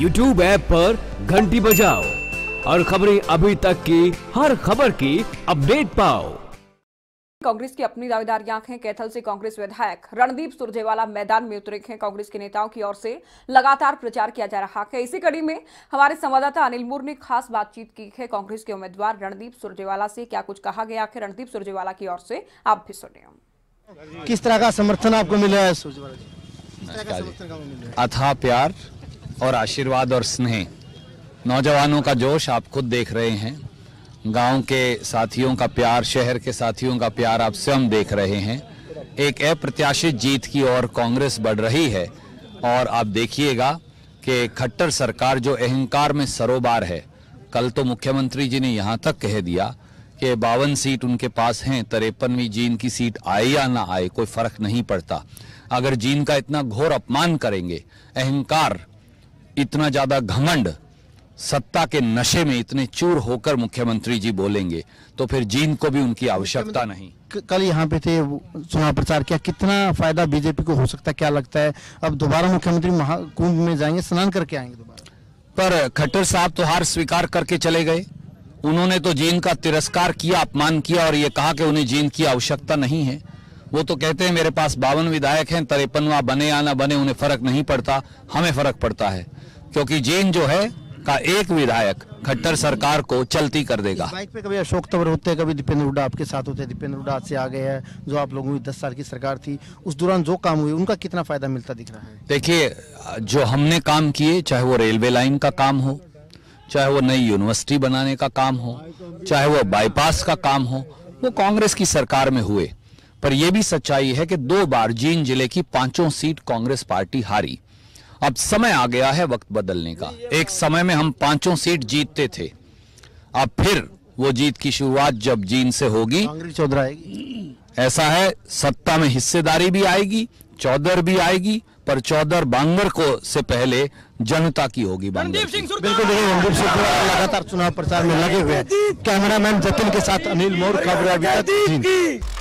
YouTube app पर घंटी बजाओ और खबरें अभी तक की हर खबर की अपडेट पाओ कांग्रेस की अपनी दावेदारियां आंखें कैथल से कांग्रेस विधायक रणदीप सुरजेवाला मैदान में उतरे हैं कांग्रेस के नेताओं की ओर से लगातार प्रचार किया जा रहा है इसी कड़ी में हमारे संवाददाता अनिल मुर ने खास बातचीत की है कांग्रेस के उम्मीदवार रणदीप सुरजेवाला से क्या कुछ कहा गया है रणदीप सुरजेवाला की ओर से आप भी सुने किस तरह का समर्थन आपको मिला है अथा प्यार और आशीर्वाद और स्नेह नौजवानों का जोश आप खुद देख रहे हैं गांव के साथियों का प्यार शहर के साथियों का प्यार आप स्वयं देख रहे हैं एक अप्रत्याशित जीत की ओर कांग्रेस बढ़ रही है और आप देखिएगा कि खट्टर सरकार जो अहंकार में सरोबार है कल तो मुख्यमंत्री जी ने यहाँ तक कह दिया कि बावन सीट उनके पास हैं तिरपनवीं जीन की सीट आए या ना आए कोई फर्क नहीं पड़ता अगर जीन का इतना घोर अपमान करेंगे अहंकार इतना ज़्यादा घमंड सत्ता के नशे में इतने चूर होकर मुख्यमंत्री जी बोलेंगे तो फिर जीन को भी उनकी आवश्यकता नहीं कल यहाँ पे थे चुनाव प्रचार किया कितना फायदा बीजेपी को हो सकता है क्या लगता है अब दोबारा मुख्यमंत्री महाकुंभ में जाएंगे स्नान करके आएंगे दोबारा पर खट्टर साहब तो हार स्वीकार करके चले गए उन्होंने तो जीन का तिरस्कार किया अपमान किया और ये कहा कि उन्हें जीन की आवश्यकता नहीं है वो तो कहते हैं मेरे पास बावन विधायक हैं तिरपनवा बने या ना बने उन्हें फर्क नहीं पड़ता हमें फर्क पड़ता है क्योंकि जैन जो है का एक विधायक खट्टर सरकार को चलती कर देगा बाइक पे कभी अशोक तंवर होते हैं कभी दीपेंद्र हुडा आपके साथ होते दीपेंद्र हुडा से आ गए हैं जो आप लोगों की दस साल की सरकार थी उस दौरान जो काम हुए उनका कितना फायदा मिलता दिख रहा है देखिए जो हमने काम किए चाहे वो रेलवे लाइन का काम हो चाहे वो नई यूनिवर्सिटी बनाने का काम हो चाहे वो बाईपास का काम हो वो कांग्रेस की सरकार में हुए पर यह भी सच्चाई है कि दो बार जींद जिले की पांचों सीट कांग्रेस पार्टी हारी अब समय आ गया है वक्त बदलने का एक समय में हम पांचों सीट जीतते थे अब फिर वो जीत की शुरुआत जब जींद से होगी चौधरी ऐसा है सत्ता में हिस्सेदारी भी आएगी चौधर भी आएगी पर चौधर बांगर को से पहले जनता की होगी बिल्कुल देखिए रणदीप लगातार चुनाव प्रचार में लगे हुए हैं कैमरामैन जतिन के साथ अनिल मोर खबर